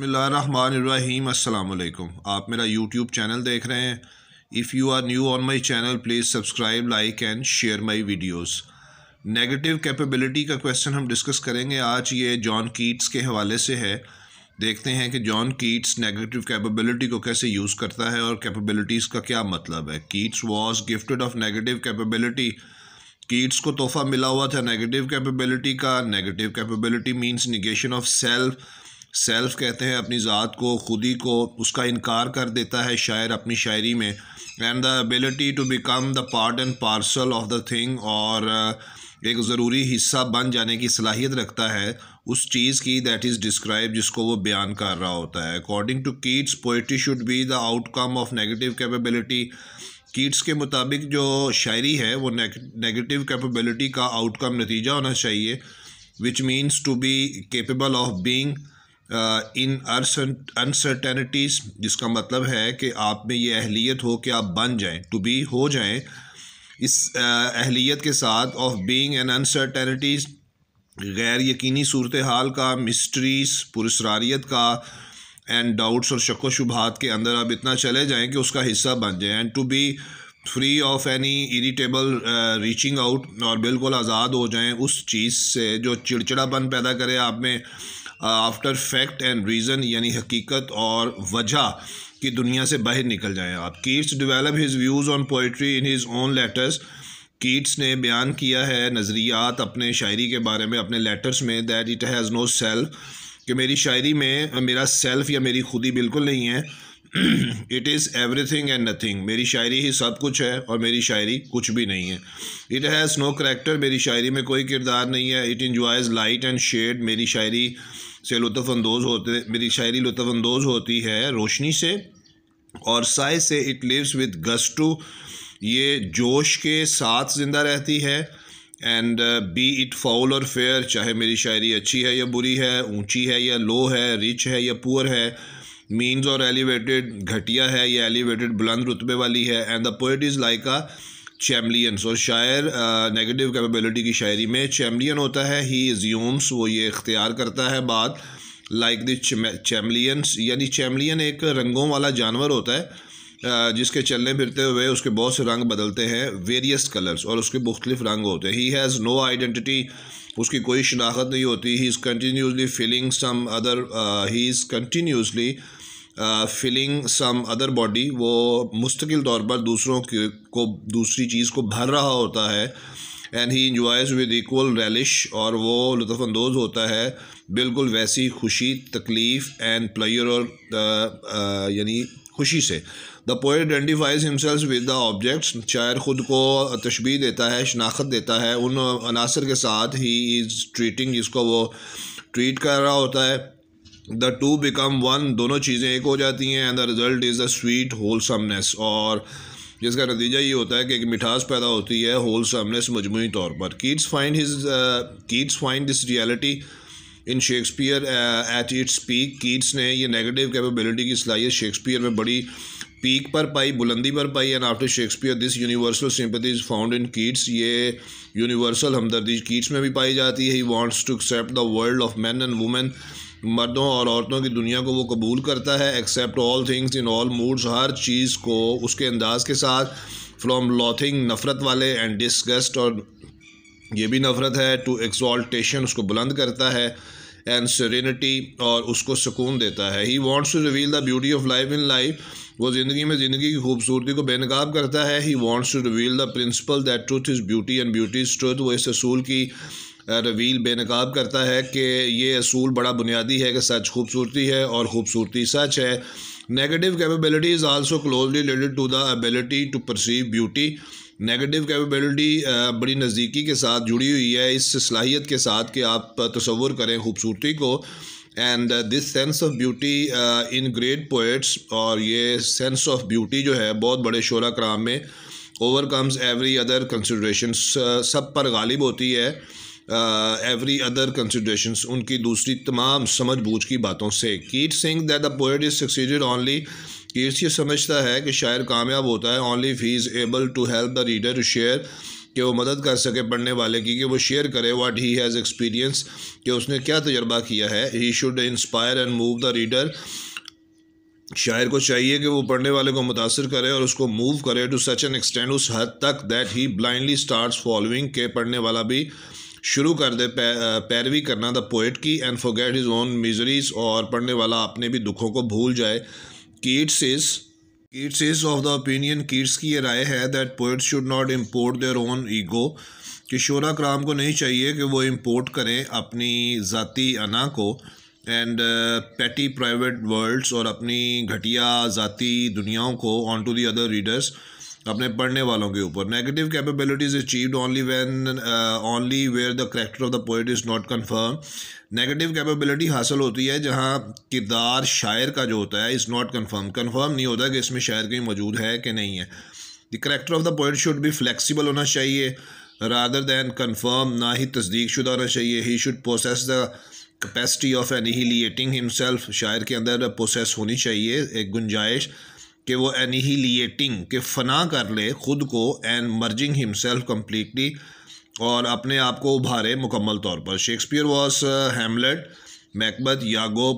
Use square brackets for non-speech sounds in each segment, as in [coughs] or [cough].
बसमीम् अल्लाम आप मेरा यूट्यूब चैनल देख रहे हैं if you are new on my channel please subscribe like and share my videos negative capability का क्वेश्चन हम डिस्कस करेंगे आज ये जॉन कीट्स के हवाले से है देखते हैं कि जॉन कीट्स नेगेटिव कैपेबिलिटी को कैसे यूज़ करता है और कैपेबिलिटीज़ का क्या मतलब है Keats was gifted of negative capability Keats को तोहफ़ा मिला हुआ था नेगेटिव कैपेबिलिटी का negative capability means negation of self self कहते हैं अपनी ज़ात को खुदी को उसका इनकार कर देता है शायर अपनी शायरी में and the ability to become the part and parcel of the thing और uh, एक ज़रूरी हिस्सा बन जाने की सलाहियत रखता है उस चीज़ की दैट इज़ डिस्क्राइब जिसको वो बयान कर रहा होता है according to Keats poetry should be the outcome of negative capability Keats के मुताबिक जो शायरी है वो नेगेटिव कैपेबिलिटी का आउटकम नतीजा होना चाहिए which means to be capable of being in uh, uncertainties जिसका मतलब है कि आप में ये अहलियत हो कि आप बन जाएं टू बी हो जाएं इस uh, अहलियत के साथ ऑफ बीइंग एन अनसर्टेनिटीज़ गैर यकीनी सूरत हाल का मिस्ट्रीज पुरस्रारियत का एंड डाउट्स और शक शुबहत के अंदर आप इतना चले जाएं कि उसका हिस्सा बन जाएं and to be free of any irritable reaching out और बिल्कुल आज़ाद हो जाएं उस चीज़ से जो चिड़चिड़ापन पैदा करे आप में आफ्टर फैक्ट एंड रीज़न यानी हकीकत और वजह की दुनिया से बाहर निकल जाएं आप Keats develop his views on poetry in his own letters Keats ने बयान किया है नज़रियात अपने शायरी के बारे में अपने लेटर्स में that it has no self कि मेरी शायरी में मेरा सेल्फ या मेरी खुदी बिल्कुल नहीं है it is everything and nothing मेरी शायरी ही सब कुछ है और मेरी शायरी कुछ भी नहीं है इट हैज़ नो करेक्टर मेरी शायरी में कोई किरदार नहीं है it enjoys light and shade मेरी शायरी से लुफानंदोज़ होते मेरी शायरी लुफानंदोज़ होती है रोशनी से और साय से इट लिव्स विद गस्टू ये जोश के साथ ज़िंदा रहती है and be it foul or fair चाहे मेरी शायरी अच्छी है या बुरी है ऊंची है या लो है रिच है या पुअर है मीन्स और एलिवेटेड घटिया है या एलिवेटेड बुलंद रुतबे वाली है and the poet is like a chameleon so शायर नेगेटिव uh, कैपेबिलिटी की शायरी में चैमलियन होता है ही ज्यूम्स वो ये इख्तियार करता है बात लाइक द चैमलियंस यानी चैमलियन एक रंगों वाला जानवर होता है uh, जिसके चलने फिरते हुए उसके बहुत से रंग बदलते हैं वेरियस कलर्स और उसके मुख्तलिफ रंग होते हैं ही हैज़ नो आइडेंटिटी उसकी कोई शिनाख्त नहीं होती he is continuously feeling some other he is continuously filling some other body वो मुस्तकिल तौर पर दूसरों के को दूसरी चीज़ को भर रहा होता है and he enjoys with equal relish और वो लतफानंदोज़ होता है बिल्कुल वैसी खुशी तकलीफ़ एंड प्लेयर और यानी खुशी से the poet identifies himself with the objects शायर ख़ुद को तशबी देता है शनाख्त देता है उन अनासर के साथ ही इज़ ट्रीटिंग जिसको वो ट्रीट कर रहा होता है द टू बिकम वन दोनों चीज़ें एक हो जाती हैं and the result is the sweet wholesomeness और जिसका नतीजा ये होता है कि एक मिठास पैदा होती है होलसमनेस मजमू तौर पर Keats find his Keats find this reality in Shakespeare at its peak Keats ने ये नेगेटिव कैपेबिलिटी की सलाहियत शेक्सपियर में बड़ी पीक पर पाई बुलंदी पर पाई and after Shakespeare this universal sympathy is found in Keats ये यूनिवर्सल हमदर्दी कीट्स में भी पाई जाती है he wants to accept the world of man and women मर्दों और औरतों की दुनिया को वो कबूल करता है accept all things in all moods हर चीज़ को उसके अंदाज के साथ फ्रॉम लॉथिंग नफ़रत वाले एंड डिसगस्ट और ये भी नफ़रत है टू एक्सॉल्टेशन उसको बुलंद करता है एंड सरेनिटी और उसको सुकून देता है he wants to reveal the beauty of life in life वो ज़िंदगी में ज़िंदगी की खूबसूरती को बेनकाब करता है he wants to reveal the principle that truth is beauty and beauty is truth वो इस असूल की रवील बेनकाब करता है कि ये असूल बड़ा बुनियादी है कि सच खूबसूरती है और खूबसूरती सच है negative capability is also closely related to the ability to perceive beauty negative capability बड़ी नज़दीकी के साथ जुड़ी हुई है इस सलाहियत के साथ कि आप तस्वुर करें खूबसूरती को and this sense of beauty in great poets और ये सेंस ऑफ ब्यूटी जो है बहुत बड़े शोरा कराम में ओवरकम्स एवरी अदर कंसिड्रेशन सब पर गालिब होती है एवरी अदर कंसिड्रेशन उनकी दूसरी तमाम समझ बूझ की बातों से कीट सिंह that the poet is succeeded only Keats ये समझता है कि शायर कामयाब होता है only he is able to help the reader to share कि वो मदद कर सके पढ़ने वाले की कि वो शेयर करे वाट ही हैज़ एक्सपीरियंस कि उसने क्या तजर्बा किया है he should inspire and move the reader शायर को चाहिए कि वो पढ़ने वाले को मुतासर करे और उसको मूव करे टू सच एन एक्सटेंड उस हद तक that he blindly start following के पढ़ने वाला भी शुरू कर दे पैरवी करना द पोइट की and forget his own miseries और पढ़ने वाला अपने भी दुखों को भूल जाए Keats is Keats is of the opinion Keats की ये राय है that poets should not import their own ego कि शोरा कराम को नहीं चाहिए कि वो इम्पोर्ट करें अपनी ज़ाती अना को एंड पैटी प्राइवेट वर्ल्ड्स और अपनी घटिया ज़ाती दुनियाओं को on to the other readers अपने पढ़ने वालों के ऊपर negative capabilities achieved only when only where the character of the poet is not confirm negative capability हासिल होती है जहाँ किरदार शायर का जो होता है इज़ नॉट कन्फर्म कन्फर्म नहीं होता कि इसमें शायर कहीं मौजूद है कि नहीं है the character of the poet should भी फ्लैक्सीबल होना चाहिए रादर दैन कन्फर्म ना ही तस्दीक शुदा होना चाहिए he should process the capacity of annihilating himself शायर के अंदर प्रोसेस होनी चाहिए एक गुंजाइश कि वो एनिहिलिएटिंग के फना कर ले ख़ुद को एंड मर्जिंग हिमसेल्फ कम्प्लीटली और अपने आप को उभारे मुकम्मल तौर पर Shakespeare was Hamlet Macbeth Iago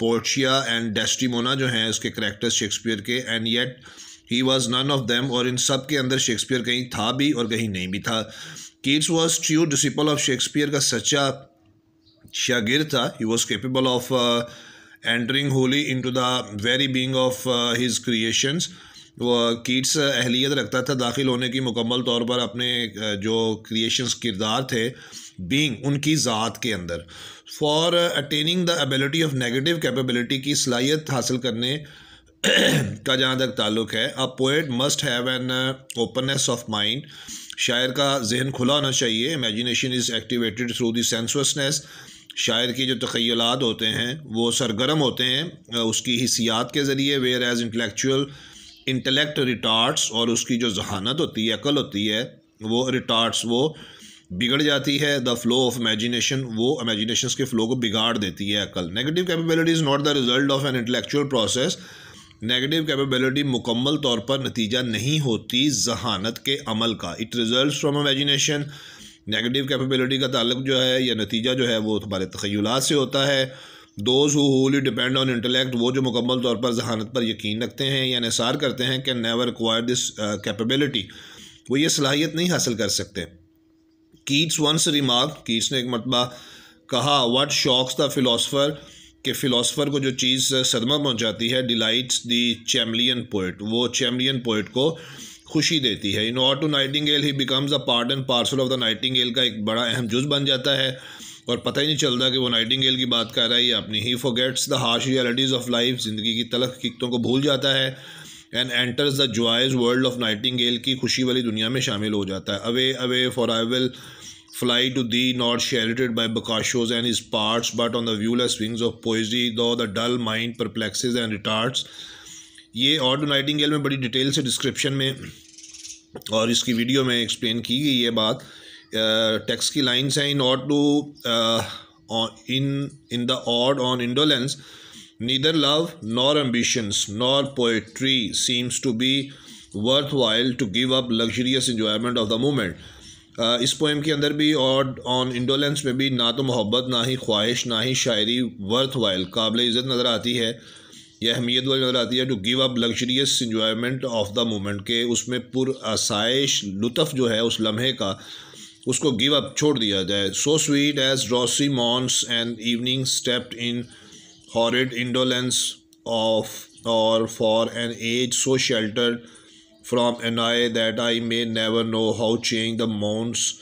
Portia and Desdemona जो हैं इसके करेक्टर्स शेक्सपियर के and yet he was none of them और इन सब के अंदर शेक्सपियर कहीं था भी और कहीं नहीं भी था Keats was true disciple of Shakespeare का सच्चा शागिर था he was capable of entering wholly into the very being of uh, his creations वो कीट्स uh, अहलियत रखता था दाखिल होने की मुकम्मल तौर पर अपने uh, जो क्रिएशंस किरदार थे बींग उनकी ज़ात के अंदर for attaining the ability of negative capability की सलाहियत हासिल करने [coughs] का जहाँ तक ताल्लुक है a poet must have an openness of mind शायर का जहन खुला होना चाहिए imagination is activated through denseness शायर के जो तखयलात होते हैं वो सरगर्म होते हैं उसकी हिसियात के ज़रिए whereas intellectual intellect retards और उसकी जो जहानत होती है अकल होती है वो रिटार्ट्स वो बिगड़ जाती है द फ्लो ऑफ इमेजिनेशन वो इमेजिनेशन के फ़्लो को बिगाड़ देती है अकल negative capability is not the result of an intellectual process negative capability मुकम्मल तौर पर नतीजा नहीं होती जहानत के अमल का it result from imagination negative capability का ताल्लुक जो है या नतीजा जो है वो हमारे तखयलात से होता है those who wholly depend on intellect वो जो मुकम्मल तौर पर जहानत पर यकीन रखते हैं या निसार करते हैं can never require this capability वो ये सलाहियत नहीं हासिल कर सकते कीट्स वंस रिमार्क कीट्स ने एक मरतबा कहा वट शॉक्स द फिलोसफर के फ़िलासफ़र को जो चीज़ सदमा पहुँचाती है डिलइट्स दी चैमलियन पोइट वो चैमलियन पोइट को खुशी देती है in Ode to Nightingale he becomes a part and parcel of the nightingale का एक बड़ा अहम जुज बन जाता है और पता ही नहीं चलता कि वो नाइटिंगेल की बात कर रहा है या अपनी ही gets the harsh realities of life ज़िंदगी की तलख किक्तों को भूल जाता है and enters the joys world of nightingale की खुशी वाली दुनिया में शामिल हो जाता है away away for I will fly to thee not charioted by Bacchus and his pards but on the viewless wings of poesy though the dull mind perplexes and retards ये ऑर्ड नाइटिंगेल में बड़ी detail से description में और इसकी video में explain की गई है बात टेक्स्ट की लाइंस हैं in ode to in in the ode on indolence neither love nor ambitions nor poetry seems to be worth while to give up luxurious enjoyment of the moment इस poem के अंदर भी और on indolence में भी ना तो मोहब्बत ना ही ख्वाहिश ना ही शायरी वर्थ वाइल काबिल इज़्ज़त नज़र आती है यह अहमियत वाली नज़र आती है to give up luxurious enjoyment of the moment के उसमें आसाइश लुत्फ़ जो है उस लम्हे का उसको गिव अप छोड़ दिया जाए so sweet as rosy morns and evening steeped in horrid indolence of और for an age so shelter from annoy that I may never know how change the mounts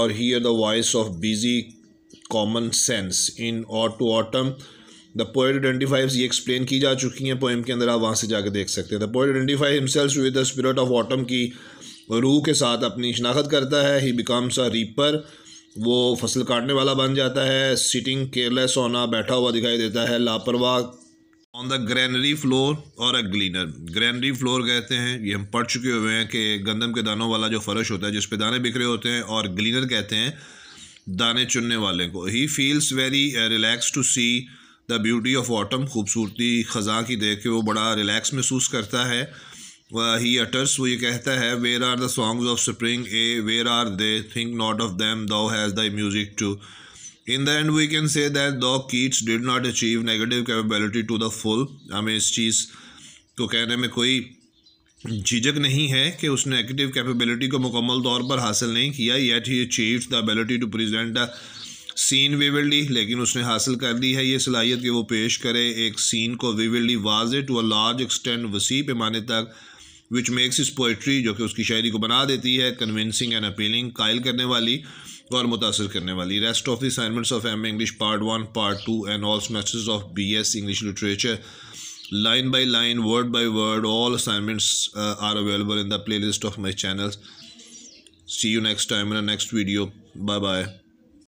और hear the voice of busy common sense in to autumn the poet identifies ये explain की जा चुकी हैं poem के अंदर आप वहाँ से जाके देख सकते हैं the poet identify himself with the spirit of autumn की रूह के साथ अपनी शनाख्त करता है ही बिकम्स अ रीपर वो फसल काटने वाला बन जाता है सिटिंग केयरलेस होना बैठा हुआ दिखाई देता है लापरवाह ऑन द ग्रैनरी फ्लोर और अ ग्लीनर ग्रैनरी फ्लोर कहते हैं ये हम पढ़ चुके हुए हैं कि गंदम के दानों वाला जो फर्श होता है जिसपे दाने बिखरे होते हैं और ग्लीनर कहते हैं दाने चुनने वाले को ही feels very relax to see the beauty of autumn खूबसूरती ख़जा की देख के वो बड़ा रिलैक्स महसूस करता है ही अटर्स वो ये कहता है where are the songs of spring ay where are they think not of them thou has the music too in the end we can say that though Keats did not achieve negative capability to the full हमें इस चीज़ को कहने में कोई झिझक नहीं है कि उसने नेगेटिव कैपेबिलिटी को मुकम्मल तौर पर हासिल नहीं किया yet he achieve the ability to present a scene vividly लेकिन उसने हासिल कर ली है ये सलाहियत कि वो पेश करे एक सीन को vividly was to a large extent वसी पैमाने तक विच मेक्स इस पोइट्री जो कि उसकी शायरी को बना देती है कन्विंसिंग एंड अपीलिंग कायल करने वाली और मुतासर करने वाली rest of the assignments of M English part one part two and all semesters of B S English literature line by line word by word all assignments are available in the playlist of my channel see you next time in next video bye bye